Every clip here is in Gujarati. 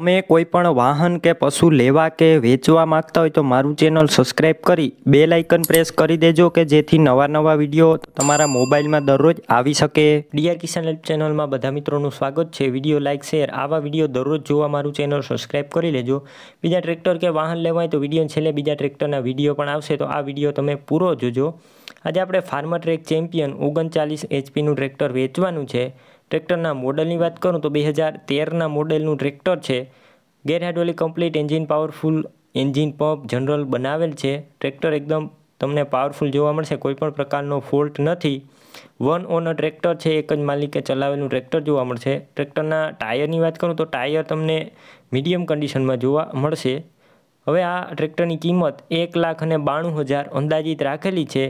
તમે કોઈ પણ વાહન કે પશુ લેવા કે વેચવા માંગતા હોય તો મારું ચેનલ સબસ્ક્રાઈબ કરી બે લાઇકન પ્રેસ કરી દેજો કે જેથી નવા નવા વિડીયો તમારા મોબાઈલમાં દરરોજ આવી શકે ડીઆર કિસાન હેલ્પ ચેનલમાં બધા મિત્રોનું સ્વાગત છે વિડીયો લાઇક શેર આવા વિડીયો દરરોજ જોવા મારું ચેનલ સબસ્ક્રાઈબ કરી લેજો બીજા ટ્રેક્ટર કે વાહન લેવા હોય તો વિડીયો છેલ્લે બીજા ટ્રેક્ટરના વિડીયો પણ આવશે તો આ વિડીયો તમે પૂરો જોજો આજે આપણે ફાર્મર ટ્રેક ચેમ્પિયન ઓગણચાલીસ એચપીનું ટ્રેક્ટર વેચવાનું છે ટ્રેક્ટરના મોડલની વાત કરું તો બે હજાર તેરના મોડેલનું ટ્રેક્ટર છે ગેર ગેરહાઇડ્રોલિક complete engine powerful engine pump general બનાવેલ છે ટ્રેક્ટર એકદમ તમને પાવરફુલ જોવા મળશે કોઈપણ પ્રકારનો ફોલ્ટ નથી વન ઓનર ટ્રેક્ટર છે એક જ માલિકે ચલાવેલું ટ્રેક્ટર જોવા મળશે ટ્રેક્ટરના ટાયરની વાત કરું તો ટાયર તમને મીડિયમ કન્ડિશનમાં જોવા મળશે હવે આ ટ્રેક્ટરની કિંમત એક લાખ અને બાણું હજાર અંદાજિત રાખેલી છે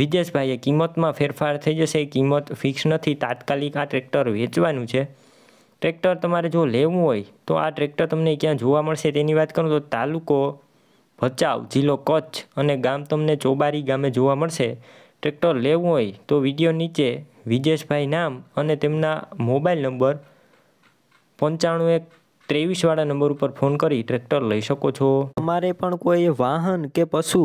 વિજેશભાઈએ કિંમતમાં ફેરફાર થઈ જશે કિંમત ફિક્સ નથી તાત્કાલિક આ ટ્રેક્ટર વેચવાનું છે ટ્રેક્ટર તમારે જો લેવું હોય તો આ ટ્રેક્ટર તમને ક્યાં જોવા મળશે તેની વાત કરું તો તાલુકો ભચાઉ જિલ્લો કચ્છ અને ગામ તમને ચોબારી ગામે જોવા મળશે ટ્રેક્ટર લેવું હોય તો વિડીયો નીચે વિજેશભાઈ નામ અને તેમના મોબાઈલ નંબર પંચાણું એક ત્રેવીસવાળા નંબર ઉપર ફોન કરી ટ્રેક્ટર લઈ શકો છો અમારે પણ કોઈ વાહન કે પશુ